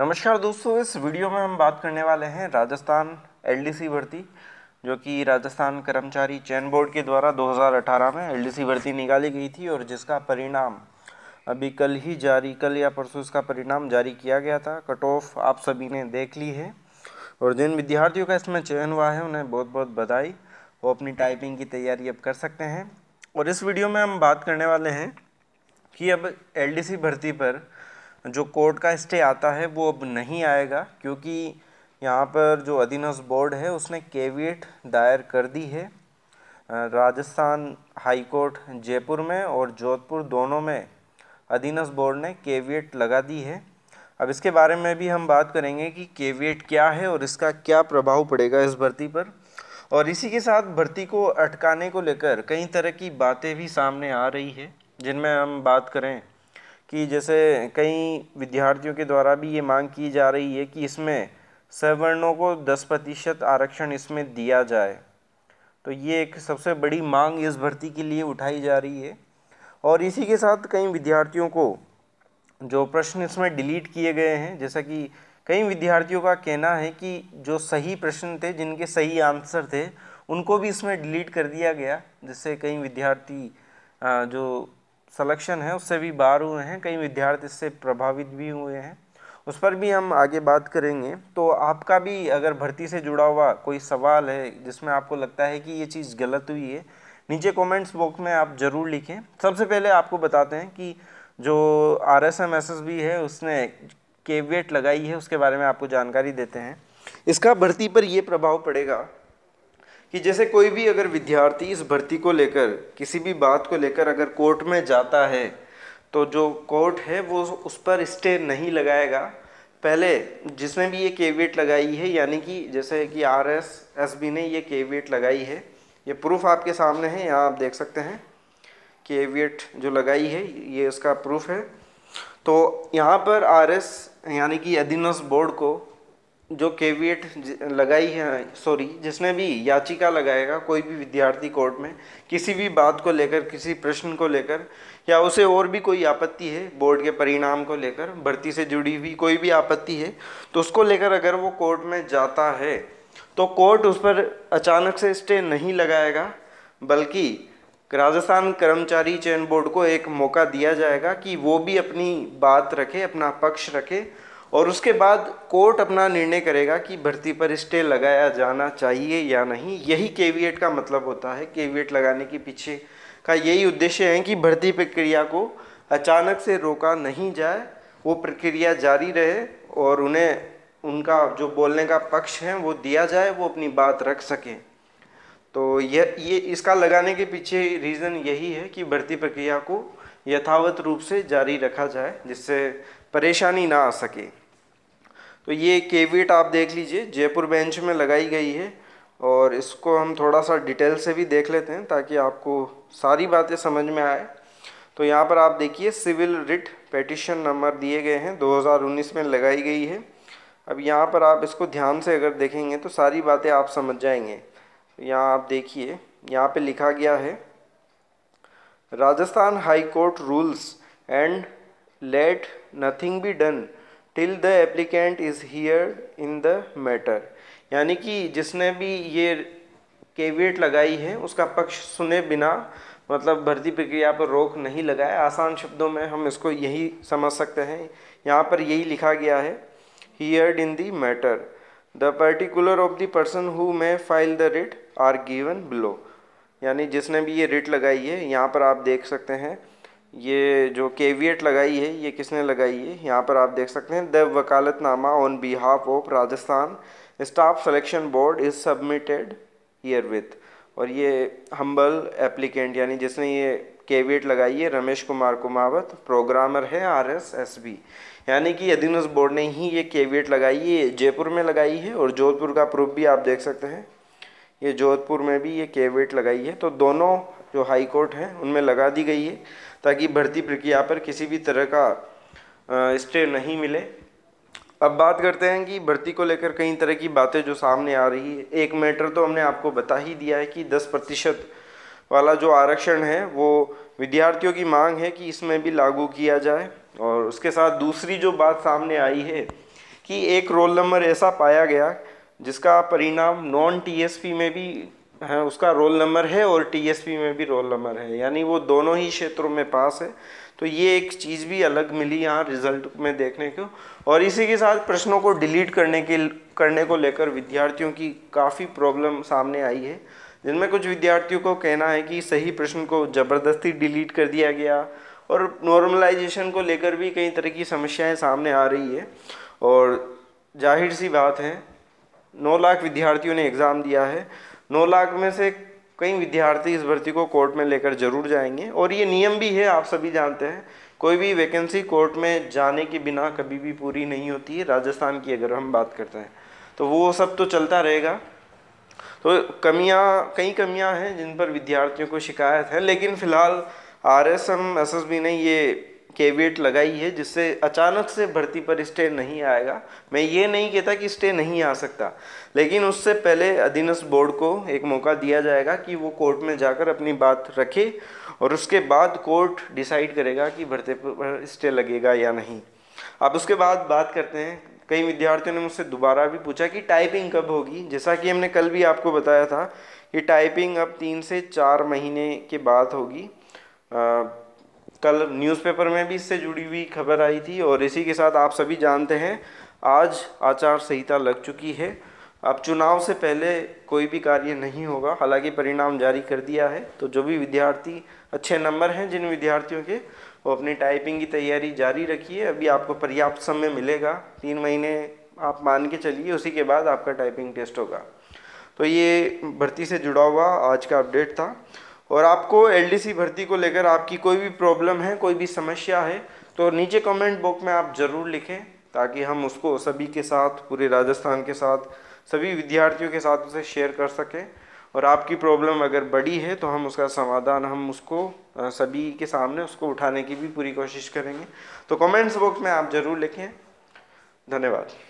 नमस्कार दोस्तों इस वीडियो में हम बात करने वाले हैं राजस्थान एलडीसी भर्ती जो कि राजस्थान कर्मचारी चयन बोर्ड के द्वारा 2018 में एलडीसी भर्ती निकाली गई थी और जिसका परिणाम अभी कल ही जारी कल या परसों इसका परिणाम जारी किया गया था कट ऑफ आप सभी ने देख ली है और जिन विद्यार्थियों का इसमें चयन हुआ है उन्हें बहुत बहुत बधाई वो अपनी टाइपिंग की तैयारी अब कर सकते हैं और इस वीडियो में हम बात करने वाले हैं कि अब एलडीसी भर्ती पर जो कोर्ट का स्टे आता है वो अब नहीं आएगा क्योंकि यहाँ पर जो अधीनस्थ बोर्ड है उसने केविएट दायर कर दी है राजस्थान हाई कोर्ट जयपुर में और जोधपुर दोनों में अधीनस्थ बोर्ड ने केविएट लगा दी है अब इसके बारे में भी हम बात करेंगे कि केविएट क्या है और इसका क्या प्रभाव पड़ेगा इस भर्ती पर और इसी के साथ भर्ती को अटकाने को लेकर कई तरह की बातें भी सामने आ रही है जिनमें हम बात करें कि जैसे कई विद्यार्थियों के द्वारा भी ये मांग की जा रही है कि इसमें सवर्णों को दस प्रतिशत आरक्षण इसमें दिया जाए तो ये एक सबसे बड़ी मांग इस भर्ती के लिए उठाई जा रही है और इसी के साथ कई विद्यार्थियों को जो प्रश्न इसमें डिलीट किए गए हैं जैसा कि कई विद्यार्थियों का कहना है कि जो सही प्रश्न थे जिनके सही आंसर थे उनको भी इसमें डिलीट कर दिया गया जिससे कई विद्यार्थी जो सलेक्शन है उससे भी बाहर हुए हैं कई विद्यार्थी इससे प्रभावित भी हुए हैं उस पर भी हम आगे बात करेंगे तो आपका भी अगर भर्ती से जुड़ा हुआ कोई सवाल है जिसमें आपको लगता है कि ये चीज़ गलत हुई है नीचे कमेंट्स बॉक्स में आप ज़रूर लिखें सबसे पहले आपको बताते हैं कि जो R S M S S B है उसने केवेट लगाई है उसके बारे में आपको जानकारी देते हैं इसका भर्ती पर यह प्रभाव पड़ेगा कि जैसे कोई भी अगर विद्यार्थी इस भर्ती को लेकर किसी भी बात को लेकर अगर कोर्ट में जाता है तो जो कोर्ट है वो उस पर स्टे नहीं लगाएगा पहले जिसने भी ये केवेट लगाई है यानी कि जैसे कि आर एस एस बी ने ये केवेट लगाई है ये प्रूफ आपके सामने है यहाँ आप देख सकते हैं केवेट जो लगाई है ये उसका प्रूफ है तो यहाँ पर आर एस यानी कि अधीनस्थ बोर्ड को जो केवीएट लगाई है सॉरी जिसने भी याचिका लगाएगा कोई भी विद्यार्थी कोर्ट में किसी भी बात को लेकर किसी प्रश्न को लेकर या उसे और भी कोई आपत्ति है बोर्ड के परिणाम को लेकर भर्ती से जुड़ी हुई कोई भी आपत्ति है तो उसको लेकर अगर वो कोर्ट में जाता है तो कोर्ट उस पर अचानक से स्टे नहीं लगाएगा बल्कि राजस्थान कर्मचारी चयन बोर्ड को एक मौका दिया जाएगा कि वो भी अपनी बात रखे अपना पक्ष रखे और उसके बाद कोर्ट अपना निर्णय करेगा कि भर्ती पर स्टे लगाया जाना चाहिए या नहीं यही केवीएट का मतलब होता है केवीएट लगाने के पीछे का यही उद्देश्य है कि भर्ती प्रक्रिया को अचानक से रोका नहीं जाए वो प्रक्रिया जारी रहे और उन्हें उनका जो बोलने का पक्ष है वो दिया जाए वो अपनी बात रख सकें तो यह ये इसका लगाने के पीछे रीज़न यही है कि भर्ती प्रक्रिया को यथावत रूप से जारी रखा जाए जिससे परेशानी ना आ सके तो ये केविट आप देख लीजिए जयपुर बेंच में लगाई गई है और इसको हम थोड़ा सा डिटेल से भी देख लेते हैं ताकि आपको सारी बातें समझ में आए तो यहाँ पर आप देखिए सिविल रिट पटिशन नंबर दिए गए हैं 2019 में लगाई गई है अब यहाँ पर आप इसको ध्यान से अगर देखेंगे तो सारी बातें आप समझ जाएंगे तो यहाँ आप देखिए यहाँ पे लिखा गया है Rajasthan high court rules and let nothing be done till the applicant is here in the matter यानी कि जिसने भी ये केवियट लगाई है उसका पक्ष सुने बिना मतलब भर्ती प्रक्रिया पर रोक नहीं लगाए आसान शब्दों में हम इसको यही समझ सकते हैं यहाँ पर यही लिखा गया है heard in the matter the particular of the person who may file the writ are given below यानी जिसने भी ये रिट लगाई है यहाँ पर आप देख सकते हैं ये जो केवियट लगाई है ये किसने लगाई है यहाँ पर आप देख सकते हैं the vakalatnama on behalf of Rajasthan staff selection board is submitted herewith और ये हम्बल एप्लीकेंट यानी जिसने ये केवियट लगाई है रमेश कुमार कुमावत प्रोग्रामर है आर एस एस बी यानी कि अधीनस्थ बोर्ड ने ही ये केवियट लगाई है जयपुर में लगाई है और जोधपुर का प्रूफ भी आप देख सकते हैं ये जोधपुर में भी ये केवेट लगाई है तो दोनों जो हाई कोर्ट हैं उनमें लगा दी गई है ताकि भर्ती प्रक्रिया पर किसी भी तरह का स्टे नहीं मिले अब बात करते हैं कि भर्ती को लेकर कई तरह की बातें जो सामने आ रही है एक मैटर तो हमने आपको बता ही दिया है कि दस प्रतिशत वाला जो आरक्षण है वो विद्यार्थियों की मांग है कि इसमें भी लागू किया जाए और उसके साथ दूसरी जो बात सामने आई है कि एक रोल नंबर ऐसा पाया गया जिसका परिणाम नॉन टीएसपी में भी है हाँ, उसका रोल नंबर है और टीएसपी में भी रोल नंबर है यानी वो दोनों ही क्षेत्रों में पास है तो ये एक चीज़ भी अलग मिली यहाँ रिजल्ट में देखने को और इसी के साथ प्रश्नों को डिलीट करने के करने को लेकर विद्यार्थियों की काफ़ी प्रॉब्लम सामने आई है जिनमें कुछ विद्यार्थियों को कहना है कि सही प्रश्न को ज़बरदस्ती डिलीट कर दिया गया और नॉर्मलाइजेशन को लेकर भी कई तरह की समस्याएं सामने आ रही है और जाहिर सी बात है नौ लाख विद्यार्थियों ने एग्ज़ाम दिया है नौ लाख में से कई विद्यार्थी इस भर्ती को कोर्ट में लेकर जरूर जाएंगे और ये नियम भी है आप सभी जानते हैं कोई भी वैकेंसी कोर्ट में जाने के बिना कभी भी पूरी नहीं होती है राजस्थान की अगर हम बात करते हैं तो वो सब तो चलता रहेगा तो कमियां कई कमियां हैं जिन पर विद्यार्थियों को शिकायत है लेकिन फ़िलहाल R S M S S B ने ये केवेट लगाई है जिससे अचानक से भर्ती पर स्टे नहीं आएगा मैं ये नहीं कहता कि स्टे नहीं आ सकता लेकिन उससे पहले अधीनस्थ बोर्ड को एक मौका दिया जाएगा कि वो कोर्ट में जाकर अपनी बात रखे और उसके बाद कोर्ट डिसाइड करेगा कि भर्ती पर स्टे लगेगा या नहीं अब उसके बाद बात करते हैं कई विद्यार्थियों ने मुझसे दोबारा भी पूछा कि टाइपिंग कब होगी जैसा कि हमने कल भी आपको बताया था कि टाइपिंग अब तीन से चार महीने के बाद होगी कल न्यूज़पेपर में भी इससे जुड़ी हुई खबर आई थी और इसी के साथ आप सभी जानते हैं आज आचार संहिता लग चुकी है अब चुनाव से पहले कोई भी कार्य नहीं होगा हालांकि परिणाम जारी कर दिया है तो जो भी विद्यार्थी अच्छे नंबर हैं जिन विद्यार्थियों के वो अपनी टाइपिंग की तैयारी जारी रखिए अभी आपको पर्याप्त समय मिलेगा तीन महीने आप मान के चलिए उसी के बाद आपका टाइपिंग टेस्ट होगा तो ये भर्ती से जुड़ा हुआ आज का अपडेट था और आपको एलडीसी भर्ती को लेकर आपकी कोई भी प्रॉब्लम है कोई भी समस्या है तो नीचे कमेंट बॉक्स में आप ज़रूर लिखें ताकि हम उसको सभी के साथ पूरे राजस्थान के साथ सभी विद्यार्थियों के साथ उसे शेयर कर सकें और आपकी प्रॉब्लम अगर बड़ी है तो हम उसका समाधान हम उसको सभी के सामने उसको उठाने की भी पूरी कोशिश करेंगे तो कमेंट्स बॉक्स में आप ज़रूर लिखें धन्यवाद